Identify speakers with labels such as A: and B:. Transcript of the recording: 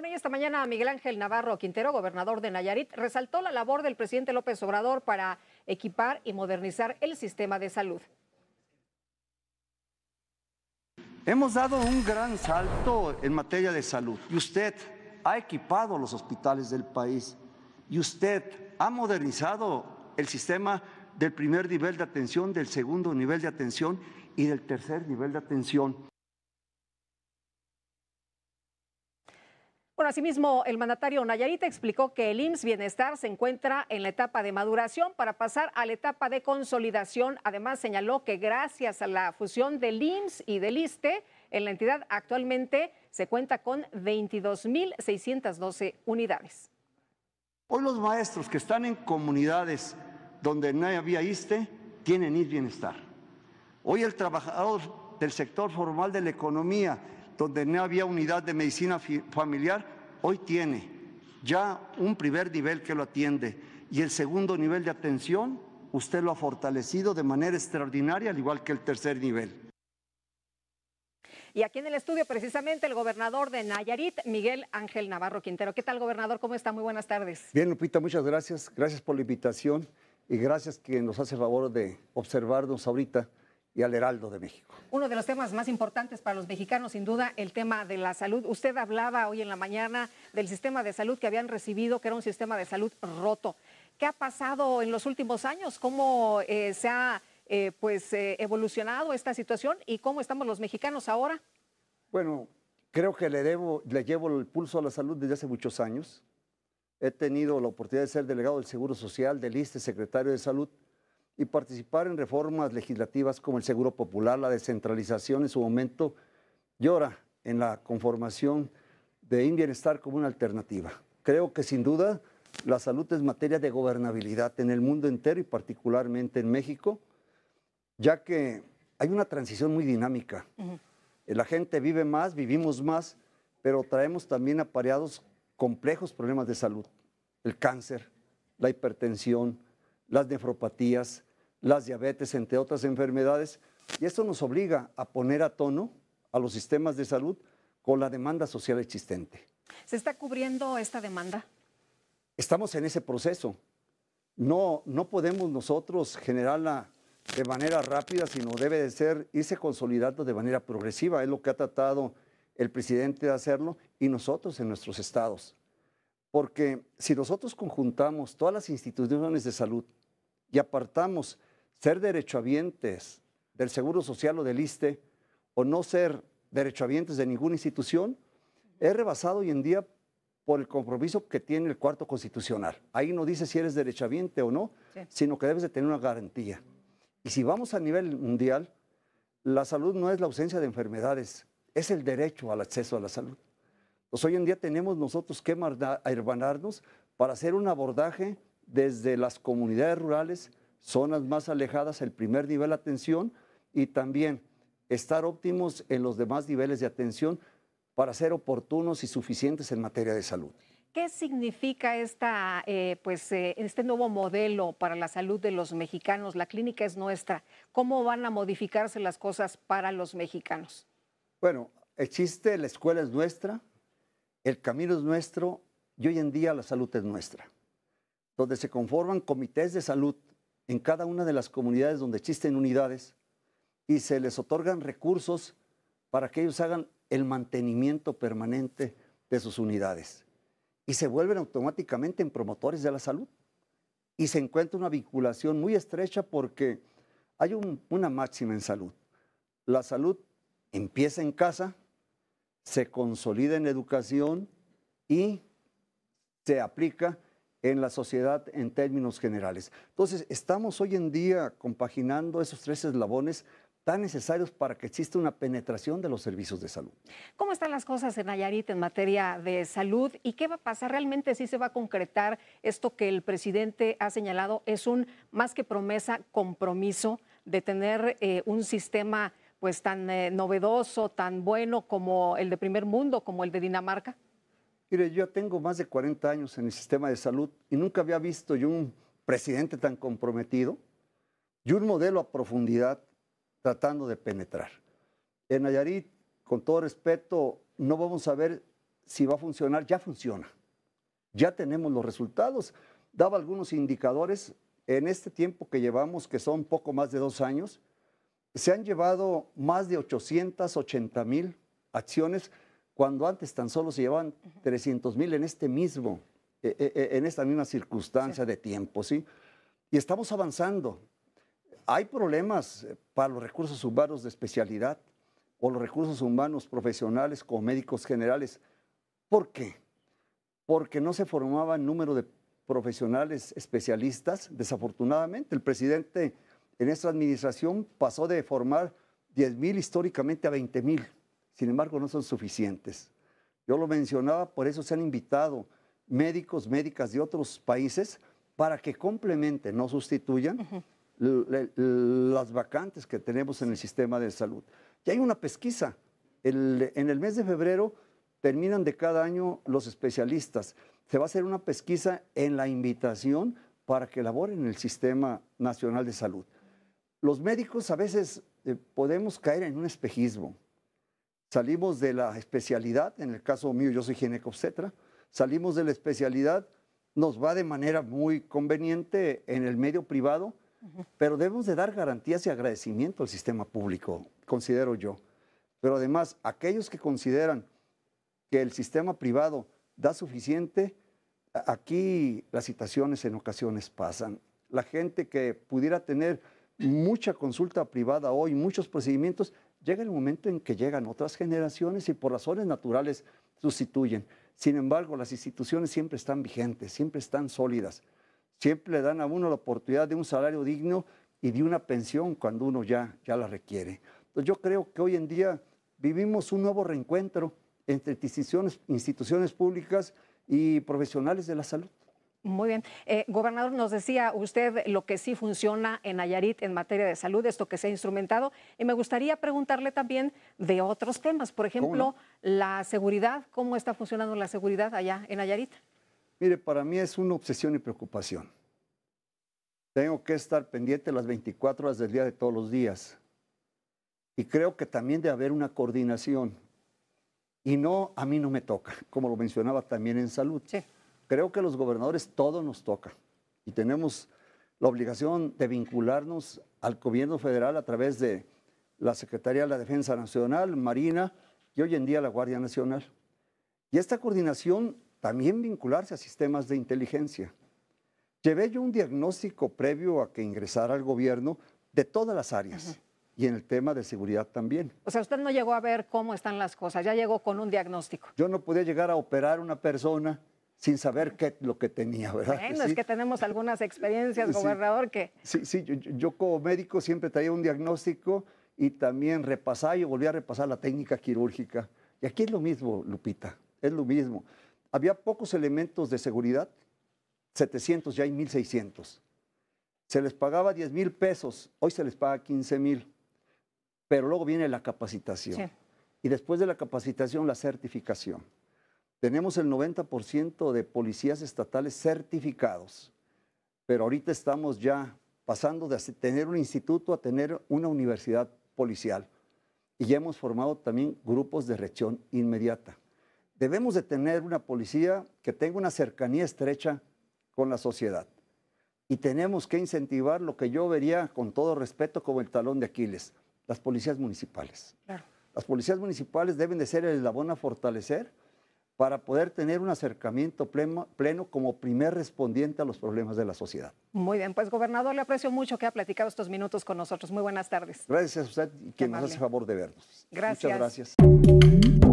A: Bueno, y esta mañana Miguel Ángel Navarro Quintero, gobernador de Nayarit, resaltó la labor del presidente López Obrador para equipar y modernizar el sistema de salud.
B: Hemos dado un gran salto en materia de salud y usted ha equipado los hospitales del país y usted ha modernizado el sistema del primer nivel de atención, del segundo nivel de atención y del tercer nivel de atención.
A: Bueno, asimismo, el mandatario Nayarit explicó que el IMSS Bienestar se encuentra en la etapa de maduración para pasar a la etapa de consolidación. Además, señaló que gracias a la fusión del IMSS y del ISTE, en la entidad actualmente se cuenta con 22.612 unidades.
B: Hoy los maestros que están en comunidades donde no había ISTE tienen IMSS Bienestar. Hoy el trabajador del sector formal de la economía donde no había unidad de medicina familiar, hoy tiene ya un primer nivel que lo atiende y el segundo nivel de atención usted lo ha fortalecido de manera extraordinaria, al igual que el tercer nivel.
A: Y aquí en el estudio precisamente el gobernador de Nayarit, Miguel Ángel Navarro Quintero. ¿Qué tal, gobernador? ¿Cómo está? Muy buenas tardes.
B: Bien, Lupita, muchas gracias. Gracias por la invitación y gracias que nos hace el favor de observarnos ahorita y al Heraldo de México.
A: Uno de los temas más importantes para los mexicanos, sin duda, el tema de la salud. Usted hablaba hoy en la mañana del sistema de salud que habían recibido, que era un sistema de salud roto. ¿Qué ha pasado en los últimos años? ¿Cómo eh, se ha eh, pues, eh, evolucionado esta situación y cómo estamos los mexicanos ahora?
B: Bueno, creo que le, debo, le llevo el pulso a la salud desde hace muchos años. He tenido la oportunidad de ser delegado del Seguro Social, del ISTE, secretario de Salud y participar en reformas legislativas como el Seguro Popular, la descentralización en su momento, llora en la conformación de Inbienestar como una alternativa. Creo que sin duda la salud es materia de gobernabilidad en el mundo entero y particularmente en México, ya que hay una transición muy dinámica. La gente vive más, vivimos más, pero traemos también apareados complejos problemas de salud, el cáncer, la hipertensión, las nefropatías, las diabetes, entre otras enfermedades. Y esto nos obliga a poner a tono a los sistemas de salud con la demanda social existente.
A: ¿Se está cubriendo esta demanda?
B: Estamos en ese proceso. No, no podemos nosotros generarla de manera rápida, sino debe de ser irse consolidando de manera progresiva. Es lo que ha tratado el presidente de hacerlo y nosotros en nuestros estados. Porque si nosotros conjuntamos todas las instituciones de salud y apartamos ser derechohabientes del Seguro Social o del ISTE o no ser derechohabientes de ninguna institución es rebasado hoy en día por el compromiso que tiene el cuarto constitucional. Ahí no dice si eres derechohabiente o no, sino que debes de tener una garantía. Y si vamos a nivel mundial, la salud no es la ausencia de enfermedades, es el derecho al acceso a la salud. Los hoy en día tenemos nosotros que hermanarnos para hacer un abordaje desde las comunidades rurales, zonas más alejadas, el primer nivel de atención y también estar óptimos en los demás niveles de atención para ser oportunos y suficientes en materia de salud.
A: ¿Qué significa esta, eh, pues, eh, este nuevo modelo para la salud de los mexicanos? La clínica es nuestra. ¿Cómo van a modificarse las cosas para los mexicanos?
B: Bueno, existe, la escuela es nuestra, el camino es nuestro y hoy en día la salud es nuestra, donde se conforman comités de salud en cada una de las comunidades donde existen unidades y se les otorgan recursos para que ellos hagan el mantenimiento permanente de sus unidades. Y se vuelven automáticamente en promotores de la salud. Y se encuentra una vinculación muy estrecha porque hay una máxima en salud. La salud empieza en casa, se consolida en educación y se aplica en la sociedad en términos generales. Entonces, estamos hoy en día compaginando esos tres eslabones tan necesarios para que exista una penetración de los servicios de salud.
A: ¿Cómo están las cosas en Nayarit en materia de salud y qué va a pasar? ¿Realmente si se va a concretar esto que el presidente ha señalado? Es un más que promesa, compromiso de tener eh, un sistema pues tan eh, novedoso, tan bueno como el de primer mundo, como el de Dinamarca.
B: Mire, yo tengo más de 40 años en el sistema de salud y nunca había visto yo un presidente tan comprometido y un modelo a profundidad tratando de penetrar. En Nayarit, con todo respeto, no vamos a ver si va a funcionar, ya funciona. Ya tenemos los resultados. Daba algunos indicadores en este tiempo que llevamos, que son poco más de dos años, se han llevado más de 880 mil acciones cuando antes tan solo se llevaban 300 mil en este mismo, eh, eh, eh, en esta misma circunstancia de tiempo, ¿sí? Y estamos avanzando. Hay problemas para los recursos humanos de especialidad o los recursos humanos profesionales como médicos generales. ¿Por qué? Porque no se formaba el número de profesionales especialistas, desafortunadamente. El presidente en esta administración pasó de formar 10 mil históricamente a 20 mil sin embargo no son suficientes. Yo lo mencionaba, por eso se han invitado médicos, médicas de otros países para que complementen, no sustituyan las vacantes que tenemos en el sistema de salud. Ya hay una pesquisa. en el mes de febrero terminan de cada año los especialistas. Se va a hacer una pesquisa en la invitación para que elaboren el Sistema Nacional de Salud. Los médicos a veces eh, podemos caer en un espejismo. Salimos de la especialidad, en el caso mío yo soy ginecobstetra, salimos de la especialidad, nos va de manera muy conveniente en el medio privado, pero debemos de dar garantías y agradecimiento al sistema público, considero yo. Pero además, aquellos que consideran que el sistema privado da suficiente, aquí las situaciones en ocasiones pasan. La gente que pudiera tener mucha consulta privada hoy, muchos procedimientos, llega el momento en que llegan otras generaciones y por razones naturales sustituyen. Sin embargo, las instituciones siempre están vigentes, siempre están sólidas, siempre dan a uno la oportunidad de un salario digno y de una pensión cuando uno ya, ya la requiere. Entonces yo creo que hoy en día vivimos un nuevo reencuentro entre instituciones públicas y profesionales de la salud.
A: Muy bien. Eh, gobernador, nos decía usted lo que sí funciona en Ayarit en materia de salud, esto que se ha instrumentado. Y me gustaría preguntarle también de otros temas, por ejemplo, la seguridad, ¿cómo está funcionando la seguridad allá en Ayarit?
B: Mire, para mí es una obsesión y preocupación. Tengo que estar pendiente las 24 horas del día de todos los días. Y creo que también debe haber una coordinación. Y no, a mí no me toca, como lo mencionaba también en salud. Sí creo que los gobernadores todo nos toca y tenemos la obligación de vincularnos al gobierno federal a través de la Secretaría de la Defensa Nacional, Marina y hoy en día la Guardia Nacional. Y esta coordinación también vincularse a sistemas de inteligencia. Llevé yo un diagnóstico previo a que ingresara al gobierno de todas las áreas. y en el tema de seguridad también.
A: O sea, usted no llegó a ver cómo están las cosas, ya llegó con un diagnóstico.
B: Yo no podía llegar a operar una persona sin saber qué lo que tenía, ¿verdad? Bueno, es que
A: tenemos algunas experiencias, gobernador, que...
B: Sí, sí, yo, como médico siempre traía un diagnóstico y también repasaba y volví a repasar la técnica quirúrgica. Y aquí es lo mismo, Lupita, es lo mismo. Había pocos elementos de seguridad, 700, ya hay 1.600. Se les pagaba 10 mil pesos, hoy se les paga 15 mil, pero luego viene la capacitación. Sí. Y después de la capacitación, la certificación. Tenemos el 90% de policías estatales certificados, pero ahorita estamos ya pasando de tener un instituto a tener una universidad policial. Y ya hemos formado también grupos de reacción inmediata. Debemos de tener una policía que tenga una cercanía estrecha con la sociedad. Y tenemos que incentivar lo que yo vería con todo respeto como el talón de Aquiles, las policías municipales. Las policías municipales deben de ser el eslabón a fortalecer para poder tener un acercamiento pleno, como primer respondiente a los problemas de la sociedad.
A: Muy bien, pues gobernador, le aprecio mucho que ha platicado estos minutos con nosotros. Muy buenas tardes.
B: Gracias a usted y que nos hace favor de vernos. Gracias. Muchas gracias.